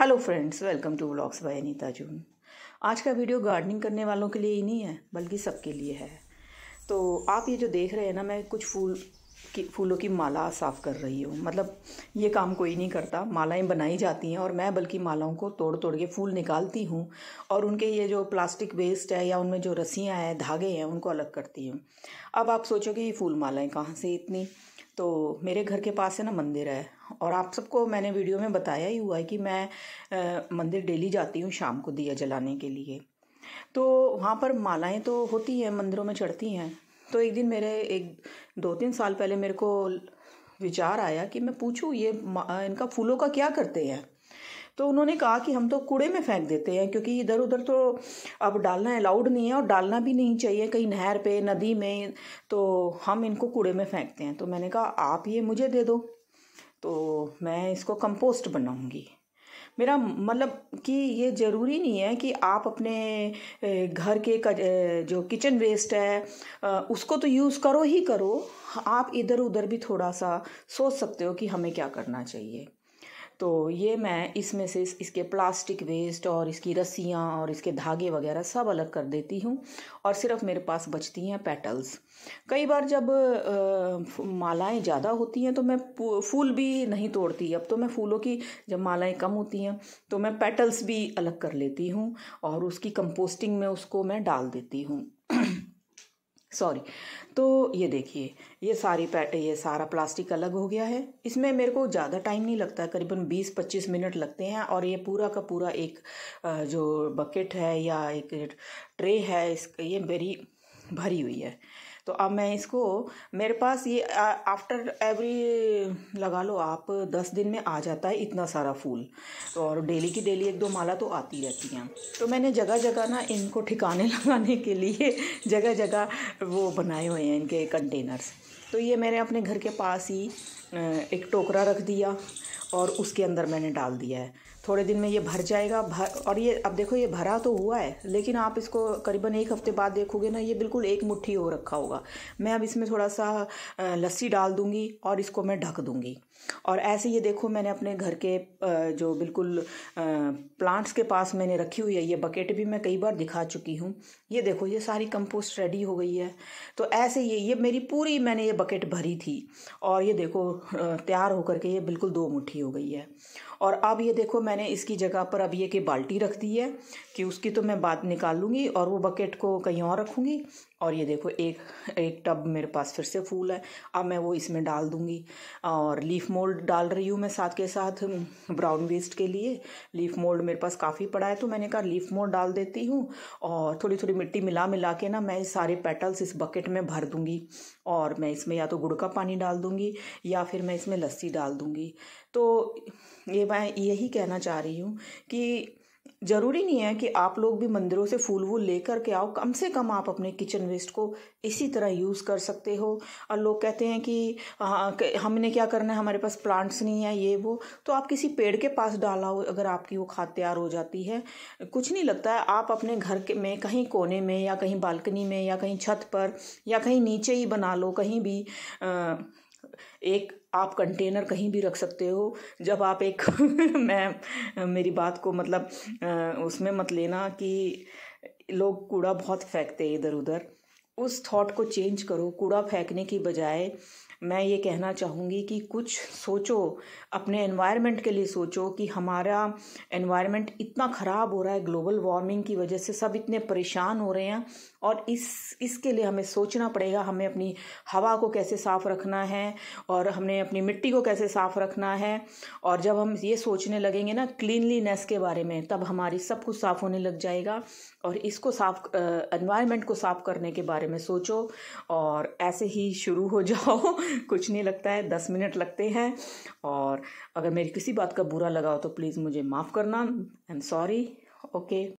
hello friends welcome to vlogs by Anita June आज का video gardening करने वालों के लिए ही नहीं है बल्कि सबके लिए है तो आप ये जो देख रहे हैं ना मैं कुछ फूल की फूलों की माला साफ़ कर रही हूँ मतलब ये काम कोई नहीं करता मालाएं बनाई जाती हैं और मैं बल्कि मालाओं को तोड़ तोड़ के फूल निकालती हूँ और उनके ये जो प्लास्टिक वेस्ट है या उनमें जो रस्सियाँ हैं धागे हैं उनको अलग करती हूँ अब आप सोचोगे ये फूल मालाएँ कहाँ से इतनी तो मेरे घर के पास है ना मंदिर है और आप सबको मैंने वीडियो में बताया ही हुआ है कि मैं आ, मंदिर डेली जाती हूँ शाम को दिया जलाने के लिए तो वहाँ पर मालाएं तो होती हैं मंदिरों में चढ़ती हैं तो एक दिन मेरे एक दो तीन साल पहले मेरे को विचार आया कि मैं पूछूँ ये इनका फूलों का क्या करते हैं तो उन्होंने कहा कि हम तो कूड़े में फेंक देते हैं क्योंकि इधर उधर तो अब डालना अलाउड नहीं है और डालना भी नहीं चाहिए कहीं नहर पे नदी में तो हम इनको कूड़े में फेंकते हैं तो मैंने कहा आप ये मुझे दे दो तो मैं इसको कंपोस्ट बनाऊंगी मेरा मतलब कि ये ज़रूरी नहीं है कि आप अपने घर के जो किचन वेस्ट है उसको तो यूज़ करो ही करो आप इधर उधर भी थोड़ा सा सोच सकते हो कि हमें क्या करना चाहिए तो ये मैं इसमें से इसके प्लास्टिक वेस्ट और इसकी रस्सियाँ और इसके धागे वगैरह सब अलग कर देती हूँ और सिर्फ मेरे पास बचती हैं पेटल्स कई बार जब आ, मालाएं ज़्यादा होती हैं तो मैं फूल भी नहीं तोड़ती अब तो मैं फूलों की जब मालाएं कम होती हैं तो मैं पेटल्स भी अलग कर लेती हूँ और उसकी कंपोस्टिंग में उसको मैं डाल देती हूँ सॉरी तो ये देखिए ये सारी ये सारा प्लास्टिक अलग हो गया है इसमें मेरे को ज़्यादा टाइम नहीं लगता करीबन 20-25 मिनट लगते हैं और ये पूरा का पूरा एक जो बकेट है या एक ट्रे है इस ये मेरी भरी हुई है तो अब मैं इसको मेरे पास ये आफ्टर एवरी लगा लो आप दस दिन में आ जाता है इतना सारा फूल और डेली की डेली एक दो माला तो आती रहती हैं तो मैंने जगह जगह ना इनको ठिकाने लगाने के लिए जगह जगह वो बनाए हुए हैं इनके कंटेनर्स तो ये मैंने अपने घर के पास ही एक टोकरा रख दिया और उसके अंदर मैंने डाल दिया है थोड़े दिन में ये भर जाएगा भर और ये अब देखो ये भरा तो हुआ है लेकिन आप इसको करीबन एक हफ्ते बाद देखोगे ना ये बिल्कुल एक मुट्ठी हो रखा होगा मैं अब इसमें थोड़ा सा लस्सी डाल दूँगी और इसको मैं ढक दूंगी और ऐसे ये देखो मैंने अपने घर के जो बिल्कुल प्लांट्स के पास मैंने रखी हुई है ये बकेट भी मैं कई बार दिखा चुकी हूँ ये देखो ये सारी कंपोस्ट रेडी हो गई है तो ऐसे ये ये मेरी पूरी मैंने ये बकेट भरी थी और ये देखो तैयार होकर के ये बिल्कुल दो मुट्ठी हो गई है और अब ये देखो मैं मैंने इसकी जगह पर अब ये कि बाल्टी रख दी है कि उसकी तो मैं बाद निकाल लूँगी और वो बकेट को कहीं और रखूँगी और ये देखो एक एक टब मेरे पास फिर से फूल है अब मैं वो इसमें डाल दूँगी और लीफ मोल्ड डाल रही हूँ मैं साथ के साथ ब्राउन वेस्ट के लिए लीफ मोल्ड मेरे पास काफ़ी पड़ा है तो मैंने कहा लीफ मोल्ड डाल देती हूँ और थोड़ी थोड़ी मिट्टी मिला मिला के ना मैं सारे पेटल्स इस बकेट में भर दूँगी और मैं इसमें या तो गुड़ का पानी डाल दूँगी या फिर मैं इसमें लस्सी डाल दूँगी तो ये मैं यही कहना चाह रही हूँ कि ज़रूरी नहीं है कि आप लोग भी मंदिरों से फूल वूल लेकर के आओ कम से कम आप अपने किचन वेस्ट को इसी तरह यूज़ कर सकते हो और लोग कहते हैं कि हाँ हमने क्या करना है हमारे पास प्लांट्स नहीं है ये वो तो आप किसी पेड़ के पास डाला हो अगर आपकी वो खाद तैयार हो जाती है कुछ नहीं लगता है आप अपने घर के में कहीं कोने में या कहीं बालकनी में या कहीं छत पर या कहीं नीचे ही बना लो कहीं भी एक आप कंटेनर कहीं भी रख सकते हो जब आप एक मैं मेरी बात को मतलब उसमें मत लेना कि लोग कूड़ा बहुत फेंकते हैं इधर उधर उस थॉट को चेंज करो कूड़ा फेंकने की बजाय मैं ये कहना चाहूँगी कि कुछ सोचो अपने एनवायरनमेंट के लिए सोचो कि हमारा एनवायरनमेंट इतना ख़राब हो रहा है ग्लोबल वार्मिंग की वजह से सब इतने परेशान हो रहे हैं और इस इसके लिए हमें सोचना पड़ेगा हमें अपनी हवा को कैसे साफ़ रखना है और हमने अपनी मिट्टी को कैसे साफ़ रखना है और जब हम ये सोचने लगेंगे ना क्लीनलीनेस के बारे में तब हमारी सब कुछ साफ़ होने लग जाएगा और इसको साफ एनवायरनमेंट को साफ़ करने के बारे में सोचो और ऐसे ही शुरू हो जाओ कुछ नहीं लगता है दस मिनट लगते हैं और अगर मेरी किसी बात का बुरा लगा हो तो प्लीज़ मुझे माफ़ करना आई एम सॉरी ओके